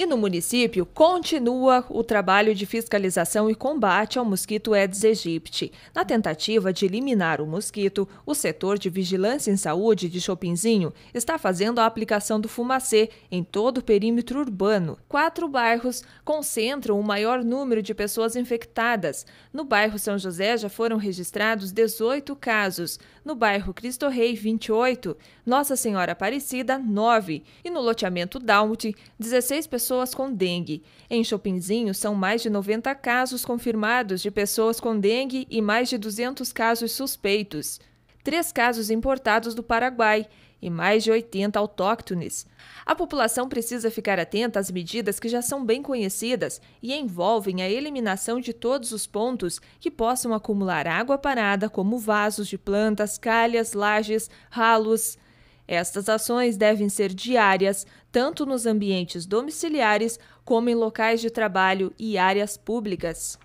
E no município continua o trabalho de fiscalização e combate ao mosquito Aedes aegypti. Na tentativa de eliminar o mosquito, o setor de vigilância em saúde de Chopinzinho está fazendo a aplicação do fumacê em todo o perímetro urbano. Quatro bairros concentram o maior número de pessoas infectadas. No bairro São José já foram registrados 18 casos, no bairro Cristo Rei 28, Nossa Senhora Aparecida 9 e no loteamento Dalmut 16 pessoas pessoas com dengue. Em Chopinzinho, são mais de 90 casos confirmados de pessoas com dengue e mais de 200 casos suspeitos. Três casos importados do Paraguai e mais de 80 autóctones. A população precisa ficar atenta às medidas que já são bem conhecidas e envolvem a eliminação de todos os pontos que possam acumular água parada, como vasos de plantas, calhas, lajes, ralos. Estas ações devem ser diárias, tanto nos ambientes domiciliares como em locais de trabalho e áreas públicas.